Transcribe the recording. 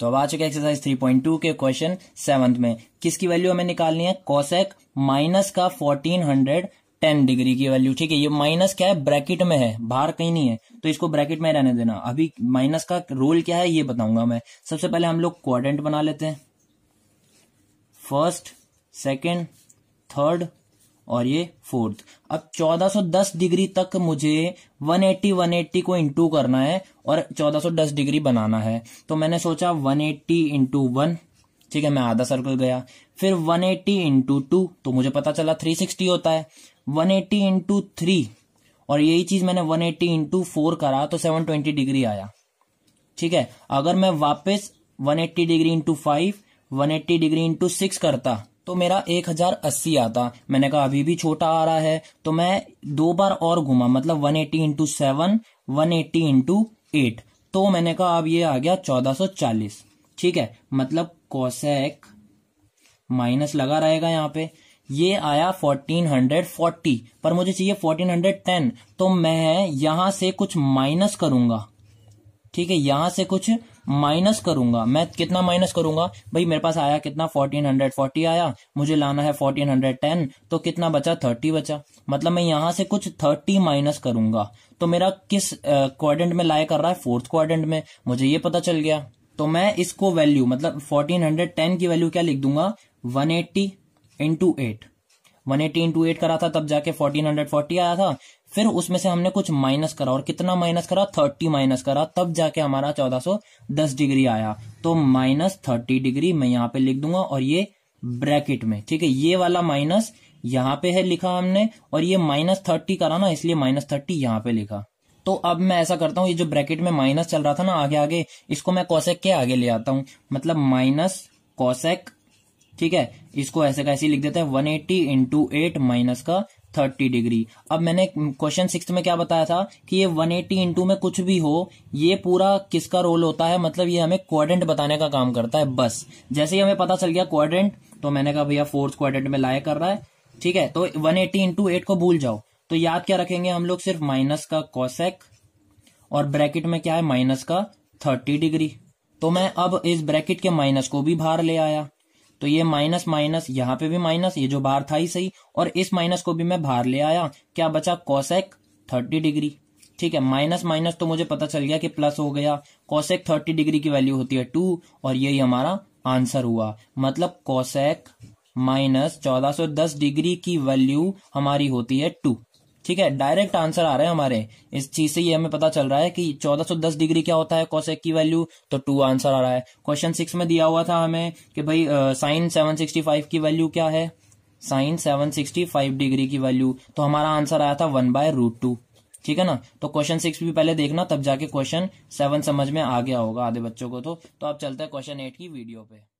तो अब आ चुके एक्सरसाइज 3.2 के क्वेश्चन सेवंथ में किसकी वैल्यू हमें निकालनी है कॉसेक माइनस का 1410 डिग्री की वैल्यू ठीक है ये माइनस क्या है ब्रैकेट में है बाहर कहीं नहीं है तो इसको ब्रैकेट में रहने देना अभी माइनस का रोल क्या है ये बताऊंगा मैं सबसे पहले हम लोग क्वाड्रेंट बना लेते हैं फर्स्ट सेकेंड थर्ड और ये फोर्थ अब 1410 डिग्री तक मुझे 180 180 को इंटू करना है और 1410 डिग्री बनाना है तो मैंने सोचा 180 एट्टी इंटू वन ठीक है मैं आधा सर्कल गया फिर 180 एट्टी इंटू टू तो मुझे पता चला 360 होता है 180 एट्टी इंटू और यही चीज मैंने 180 एट्टी इंटू फोर करा तो 720 डिग्री आया ठीक है अगर मैं वापस 180 degree into five one degree into six करता तो मेरा एक हजार अस्सी आता मैंने कहा अभी भी छोटा आ रहा है तो मैं दो बार और घुमा मतलब one eighty into seven one eighty into eight तो मैंने कहा अब ये आ गया चौदह सो चालीस ठीक है मतलब कोसेक माइनस लगा रहेगा यहाँ पे ये आया 1440 पर मुझे चाहिए 1410 तो मैं यहां से कुछ माइनस करूंगा ठीक है यहां से कुछ माइनस करूंगा मैं कितना माइनस करूंगा भाई मेरे पास आया कितना फोर्टीन हंड्रेड फोर्टी आया मुझे लाना है फोर्टीन हंड्रेड टेन तो कितना बचा थर्टी बचा मतलब मैं यहां से कुछ थर्टी माइनस करूंगा तो मेरा किस क्वाड्रेंट में लाया कर रहा है फोर्थ क्वाड्रेंट में मुझे ये पता चल गया तो मैं इसको वैल्यू मतलब फोर्टीन हंड्रेड टेन की वैल्यू क्या लिख दूंगा one eighty into eight one eighty into eight करा था तब जाके फोर्टीन हंड्रेड फोर्टी आया था फिर उसमें से हमने कुछ माइनस करा और कितना माइनस करा थर्टी माइनस करा तब जाके हमारा चौदह सो दस डिग्री आया तो माइनस थर्टी डिग्री मैं यहाँ पे लिख दूंगा और ये ब्रैकेट में ठीक है ये वाला माइनस यहाँ पे है लिखा हमने और ये माइनस थर्टी करा ना इसलिए माइनस थर्टी यहाँ पे लिखा तो अब मैं ऐसा करता हूँ ये जो ब्रैकेट में माइनस चल रहा था ना आगे आगे इसको मैं कॉसेक के आगे ले आता हूँ मतलब माइनस कॉसेक ठीक है इसको ऐसे कैसे लिख देते हैं one eighty into eight minus का थर्टी डिग्री अब मैंने क्वेश्चन सिक्स में क्या बताया था कि ये वन एट्टी इंटू में कुछ भी हो ये पूरा किसका रोल होता है मतलब ये हमें क्वाड्रेंट बताने का काम करता है बस जैसे ही हमें पता चल गया क्वाड्रेंट तो मैंने कहा भैया फोर्थ क्वाड्रेंट में लाया कर रहा है ठीक है तो वन एट्टी इंटू एट को भूल जाओ तो याद क्या रखेंगे हम लोग सिर्फ माइनस का कॉसेक और ब्रैकेट में क्या है माइनस का थर्टी डिग्री तो मैं अब इस ब्रैकेट के माइनस को भी बाहर ले आया तो ये माइनस माइनस यहाँ पे भी माइनस ये जो बाहर था ही सही और इस माइनस को भी मैं बाहर ले आया क्या बचा कॉसेक थर्टी डिग्री ठीक है माइनस माइनस तो मुझे पता चल गया कि प्लस हो गया कॉसेक थर्टी डिग्री की वैल्यू होती है टू और यही हमारा आंसर हुआ मतलब कॉसेक माइनस चौदह सौ दस डिग्री की वैल्यू हमारी होती है टू ठीक है डायरेक्ट आंसर आ रहे हैं हमारे इस चीज से ये हमें पता चल रहा है कि 1410 डिग्री क्या होता है एक की वैल्यू तो टू आंसर आ रहा है क्वेश्चन सिक्स में दिया हुआ था हमें कि भाई साइन सेवन सिक्सटी फाइव की वैल्यू क्या है sine seven sixty five degree की वैल्यू तो हमारा आंसर आया था वन बाय रूट टू ठीक है ना तो क्वेश्चन सिक्स भी पहले देखना तब जाके क्वेश्चन सेवन समझ में आ गया होगा आधे बच्चों को तो, तो आप चलते हैं क्वेश्चन एट की वीडियो पे